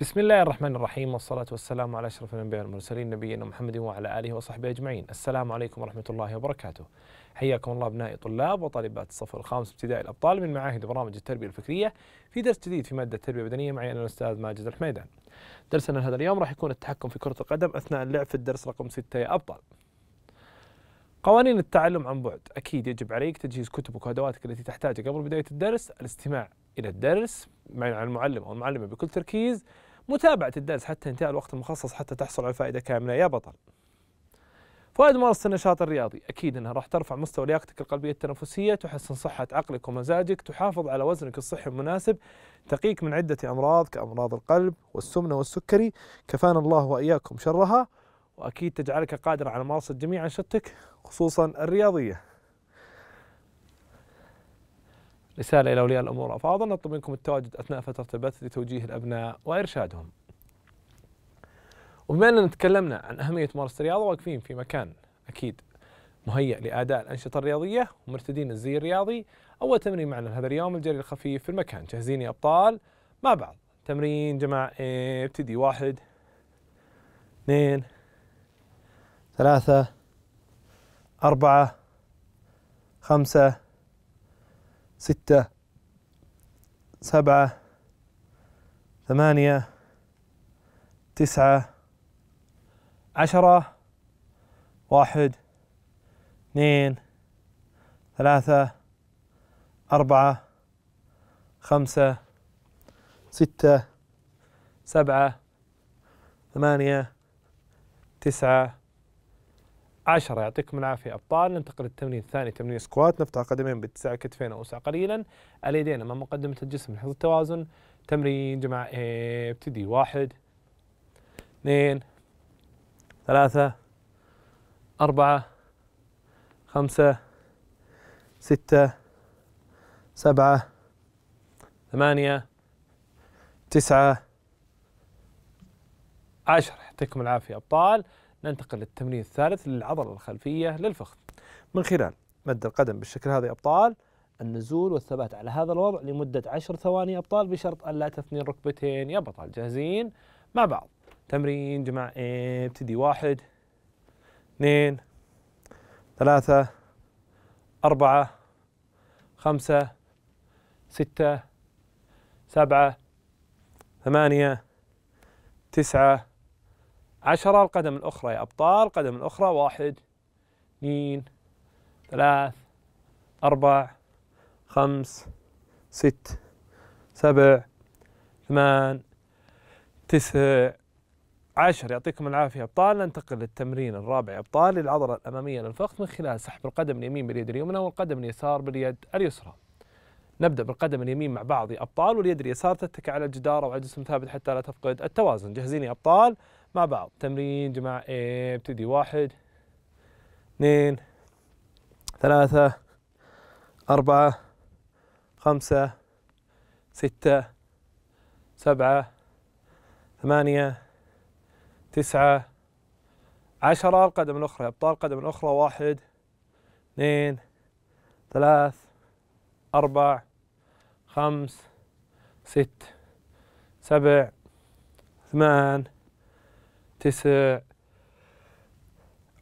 بسم الله الرحمن الرحيم والصلاة والسلام على أشرف الأنبياء والمرسلين نبينا محمد وعلى آله وصحبه أجمعين السلام عليكم ورحمة الله وبركاته حياكم الله أبنائي طلاب وطالبات الصف الخامس ابتدائي الأبطال من معاهد برامج التربية الفكرية في درس جديد في مادة التربية البدنية معي أنا الأستاذ ماجد الحميدان درسنا هذا اليوم راح يكون التحكم في كرة القدم أثناء اللعب في الدرس رقم 6 يا أبطال قوانين التعلم عن بعد أكيد يجب عليك تجهيز كتبك وأدواتك التي تحتاجها قبل بداية الدرس الاستماع إلى الدرس مع المعلم أو المعلمة بكل تركيز متابعة الدرس حتى انتهاء الوقت المخصص حتى تحصل على فائدة كاملة يا بطل فوائد ممارسة النشاط الرياضي أكيد أنها راح ترفع مستوى لياقتك القلبية التنفسية تحسن صحة عقلك ومزاجك تحافظ على وزنك الصحي المناسب تقيك من عدة أمراض كأمراض القلب والسمنة والسكري كفانا الله وإياكم شرها وأكيد تجعلك قادرا على ممارسة جميع أنشطتك خصوصا الرياضية رسالة إلى أولياء الأمور أفاضل نطلب منكم التواجد أثناء فترة البث لتوجيه الأبناء وإرشادهم وبما أننا تكلمنا عن أهمية ممارسة الرياضة واقفين في مكان أكيد مهيئ لأداء الأنشطة الرياضية ومرتدين الزي الرياضي أول تمرين معنا هذا اليوم الجري الخفيف في المكان جاهزين يا أبطال مع بعض تمرين جماعة ابتدي واحد اثنين ثلاثة أربعة خمسة ستة سبعة ثمانية تسعة عشرة واحد اثنين ثلاثة أربعة خمسة ستة سبعة ثمانية تسعة 10 يعطيكم العافيه ابطال ننتقل للتمرين الثاني تمرين سكوات نفتح قدمين باتساع كتفين اوسع قليلا اليدين امام مقدمه الجسم لحفظ التوازن تمرين جماعه ابتدي واحد اثنين ثلاثة أربعة خمسة ستة سبعة ثمانية تسعة عشر يعطيكم العافية أبطال ننتقل للتمرين الثالث للعضلة الخلفية للفخذ من خلال مد القدم بالشكل هذا يا أبطال النزول والثبات على هذا الوضع لمدة عشر ثواني يا أبطال بشرط ألا تثني الركبتين يا بطل جاهزين مع بعض تمرين جماعة ابتدي واحد اثنين ثلاثة أربعة خمسة ستة سبعة ثمانية تسعة عشرة القدم الأخرى يا أبطال القدم الأخرى واحد اثنين ثلاث أربع خمس ست سبع ثمان تسع عشر يعطيكم العافية أبطال ننتقل للتمرين الرابع أبطال للعضلة الأمامية للفخذ من خلال سحب القدم اليمين باليد اليمنى والقدم اليسار باليد اليسرى نبدأ بالقدم اليمين مع بعض يا أبطال واليد اليسار تتكئ على الجدار أو على جسم ثابت حتى لا تفقد التوازن جاهزين يا أبطال مع بعض تمرين جماعة ابتدي واحد اثنين ثلاثة أربعة خمسة ستة سبعة ثمانية تسعة عشرة القدم الأخرى أبطال قدم الأخرى واحد اثنين ثلاث أربع خمس ست سبع ثمان تسع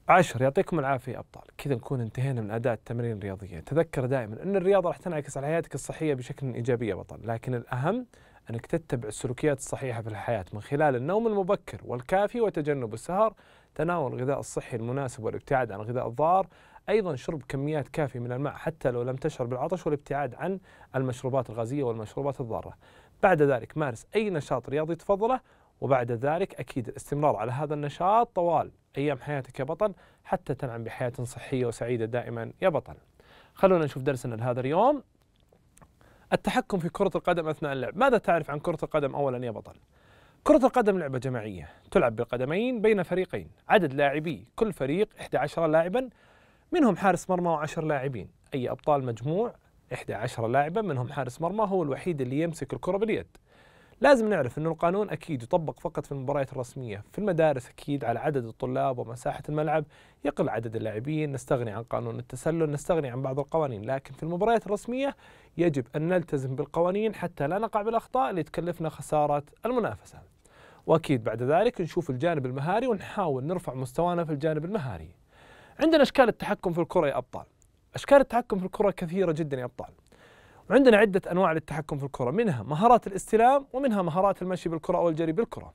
عشر يعطيكم العافية أبطال كذا نكون انتهينا من أداء التمارين الرياضية تذكر دائما أن الرياضة راح تنعكس على حياتك الصحية بشكل إيجابي يا بطل لكن الأهم أنك تتبع السلوكيات الصحيحة في الحياة من خلال النوم المبكر والكافي وتجنب السهر تناول الغذاء الصحي المناسب والابتعاد عن الغذاء الضار أيضا شرب كميات كافية من الماء حتى لو لم تشعر بالعطش والابتعاد عن المشروبات الغازية والمشروبات الضارة بعد ذلك مارس أي نشاط رياضي تفضله وبعد ذلك أكيد الاستمرار على هذا النشاط طوال أيام حياتك يا بطل حتى تنعم بحياة صحية وسعيدة دائما يا بطل خلونا نشوف درسنا لهذا اليوم التحكم في كرة القدم أثناء اللعب ماذا تعرف عن كرة القدم أولا يا بطل؟ كرة القدم لعبة جماعية تلعب بالقدمين بين فريقين عدد لاعبي كل فريق 11 لاعبا منهم حارس مرمى و10 لاعبين أي أبطال مجموع 11 لاعبا منهم حارس مرمى هو الوحيد اللي يمسك الكرة باليد لازم نعرف أنه القانون أكيد يطبق فقط في المباريات الرسمية في المدارس أكيد على عدد الطلاب ومساحة الملعب يقل عدد اللاعبين نستغني عن قانون التسلل نستغني عن بعض القوانين لكن في المباريات الرسمية يجب أن نلتزم بالقوانين حتى لا نقع بالأخطاء اللي تكلفنا خسارة المنافسة واكيد بعد ذلك نشوف الجانب المهاري ونحاول نرفع مستوانا في الجانب المهاري. عندنا اشكال التحكم في الكره يا ابطال. اشكال التحكم في الكره كثيره جدا يا ابطال. عندنا عدة أنواع للتحكم في الكرة منها مهارات الاستلام ومنها مهارات المشي بالكرة أو الجري بالكرة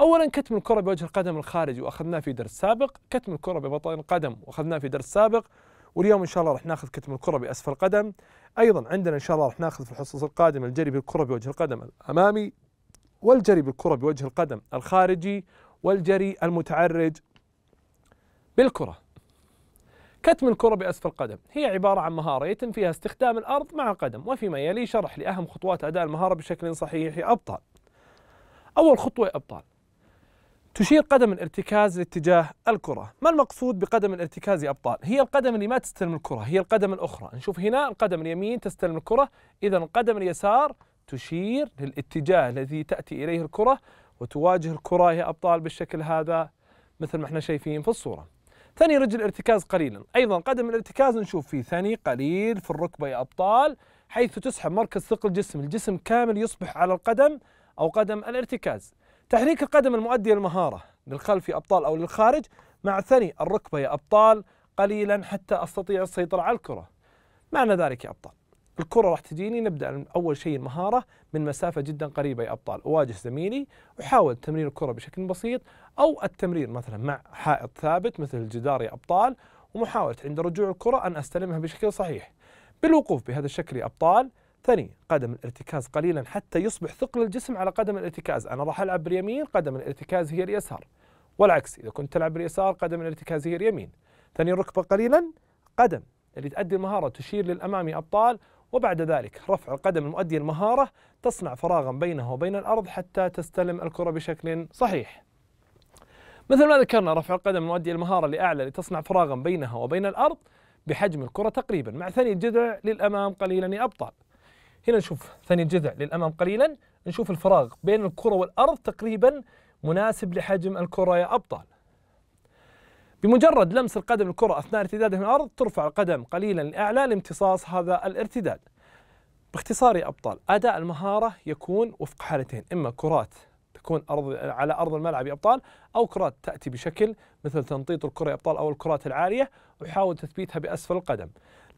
أولا كتم الكرة بوجه القدم الخارجي وأخذناه في درس سابق كتم الكرة ببطن القدم وأخذناه في درس سابق واليوم إن شاء الله راح ناخذ كتم الكرة بأسفل القدم أيضا عندنا إن شاء الله راح ناخذ في الحصص القادمة الجري بالكرة بوجه القدم الأمامي والجري بالكرة بوجه القدم الخارجي والجري المتعرج بالكرة كتم الكرة بأسفل القدم هي عبارة عن مهارة يتم فيها استخدام الأرض مع القدم وفيما يلي شرح لأهم خطوات أداء المهارة بشكل صحيح يا أبطال أول خطوة يا أبطال تشير قدم الارتكاز لاتجاه الكرة ما المقصود بقدم الارتكاز يا أبطال؟ هي القدم اللي ما تستلم الكرة هي القدم الأخرى نشوف هنا القدم اليمين تستلم الكرة إذا القدم اليسار تشير للاتجاه الذي تأتي إليه الكرة وتواجه الكرة يا أبطال بالشكل هذا مثل ما احنا شايفين في الصورة ثاني رجل ارتكاز قليلا أيضا قدم الارتكاز نشوف فيه ثاني قليل في الركبة يا أبطال حيث تسحب مركز ثقل الجسم الجسم كامل يصبح على القدم أو قدم الارتكاز تحريك القدم المؤدي للمهارة للخلف يا أبطال أو للخارج مع ثني الركبة يا أبطال قليلا حتى أستطيع السيطرة على الكرة معنى ذلك يا أبطال الكرة راح تجيني نبدأ أول شيء المهارة من مسافة جدا قريبة يا أبطال أواجه زميلي أحاول تمرير الكرة بشكل بسيط أو التمرير مثلا مع حائط ثابت مثل الجدار يا أبطال ومحاولة عند رجوع الكرة أن أستلمها بشكل صحيح بالوقوف بهذا الشكل يا أبطال ثاني قدم الارتكاز قليلا حتى يصبح ثقل الجسم على قدم الارتكاز أنا راح ألعب باليمين قدم الارتكاز هي اليسار والعكس إذا كنت تلعب باليسار قدم الارتكاز هي اليمين ثاني ركبة قليلا قدم اللي تؤدي المهارة تشير للأمام يا أبطال وبعد ذلك رفع القدم المؤدي المهارة تصنع فراغا بينه وبين الأرض حتى تستلم الكرة بشكل صحيح مثل ما ذكرنا رفع القدم المؤدي المهارة لأعلى لتصنع فراغا بينها وبين الأرض بحجم الكرة تقريبا مع ثني الجذع للأمام قليلا يا أبطال هنا نشوف ثني الجذع للأمام قليلا نشوف الفراغ بين الكرة والأرض تقريبا مناسب لحجم الكرة يا أبطال بمجرد لمس القدم الكرة أثناء ارتدادها من الأرض ترفع القدم قليلا لأعلى لامتصاص هذا الارتداد باختصار يا أبطال أداء المهارة يكون وفق حالتين إما كرات تكون أرض على أرض الملعب يا أبطال أو كرات تأتي بشكل مثل تنطيط الكرة يا أبطال أو الكرات العالية ويحاول تثبيتها بأسفل القدم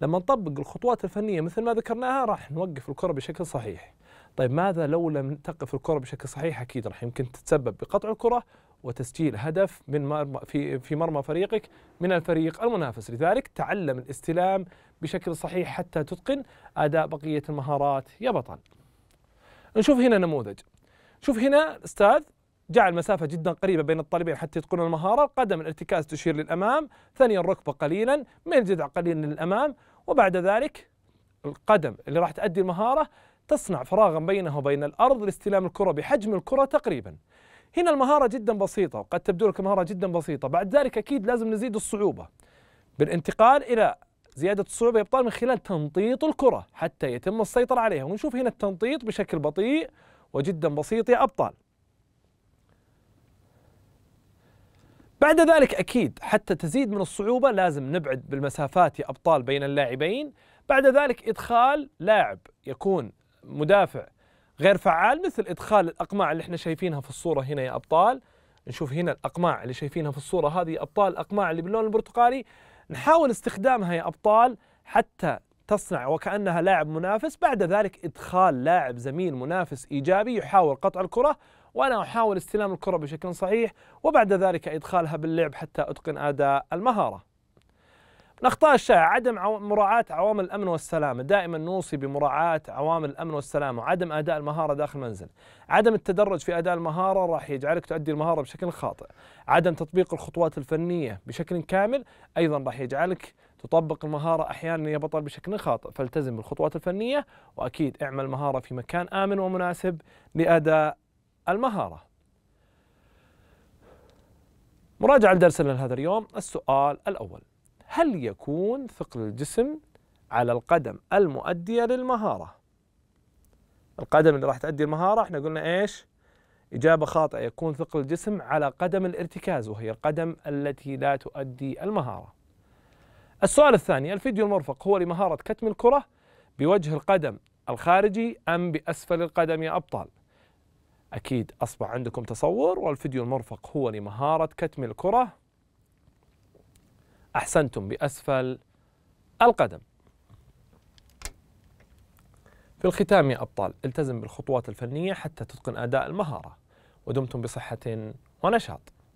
لما نطبق الخطوات الفنية مثل ما ذكرناها راح نوقف الكرة بشكل صحيح طيب ماذا لو لم تقف الكرة بشكل صحيح أكيد راح يمكن تتسبب بقطع الكرة وتسجيل هدف من مرمى في في مرمى فريقك من الفريق المنافس، لذلك تعلم الاستلام بشكل صحيح حتى تتقن اداء بقيه المهارات يا بطل. نشوف هنا نموذج. شوف هنا استاذ جعل مسافة جدا قريبة بين الطالبين حتى يتقنوا المهارة قدم الارتكاز تشير للأمام ثانيا الركبة قليلا من الجذع قليلا للأمام وبعد ذلك القدم اللي راح تأدي المهارة تصنع فراغا بينه وبين الأرض لاستلام الكرة بحجم الكرة تقريبا هنا المهارة جدا بسيطة وقد تبدو لك مهارة جدا بسيطة بعد ذلك أكيد لازم نزيد الصعوبة بالانتقال إلى زيادة الصعوبة يبطل من خلال تنطيط الكرة حتى يتم السيطرة عليها ونشوف هنا التنطيط بشكل بطيء وجدا بسيط يا أبطال بعد ذلك أكيد حتى تزيد من الصعوبة لازم نبعد بالمسافات يا أبطال بين اللاعبين بعد ذلك إدخال لاعب يكون مدافع غير فعال مثل ادخال الاقماع اللي احنا شايفينها في الصوره هنا يا ابطال نشوف هنا الاقماع اللي شايفينها في الصوره هذه ابطال الاقماع اللي باللون البرتقالي نحاول استخدامها يا ابطال حتى تصنع وكانها لاعب منافس بعد ذلك ادخال لاعب زميل منافس ايجابي يحاول قطع الكره وانا احاول استلام الكره بشكل صحيح وبعد ذلك ادخالها باللعب حتى اتقن اداء المهاره الأخطاء الشائعة عدم مراعاة عوامل الأمن والسلامة دائما نوصي بمراعاة عوامل الأمن والسلامة وعدم أداء المهارة داخل المنزل عدم التدرج في أداء المهارة راح يجعلك تؤدي المهارة بشكل خاطئ عدم تطبيق الخطوات الفنية بشكل كامل أيضا راح يجعلك تطبق المهارة أحيانا يا بطل بشكل خاطئ فالتزم بالخطوات الفنية وأكيد اعمل مهارة في مكان آمن ومناسب لأداء المهارة مراجعة لدرسنا لهذا اليوم السؤال الأول هل يكون ثقل الجسم على القدم المؤدية للمهارة القدم اللي راح تؤدي المهارة احنا قلنا ايش إجابة خاطئة يكون ثقل الجسم على قدم الارتكاز وهي القدم التي لا تؤدي المهارة السؤال الثاني الفيديو المرفق هو لمهارة كتم الكرة بوجه القدم الخارجي أم بأسفل القدم يا أبطال أكيد أصبح عندكم تصور والفيديو المرفق هو لمهارة كتم الكرة أحسنتم بأسفل القدم في الختام يا أبطال التزم بالخطوات الفنية حتى تتقن أداء المهارة ودمتم بصحة ونشاط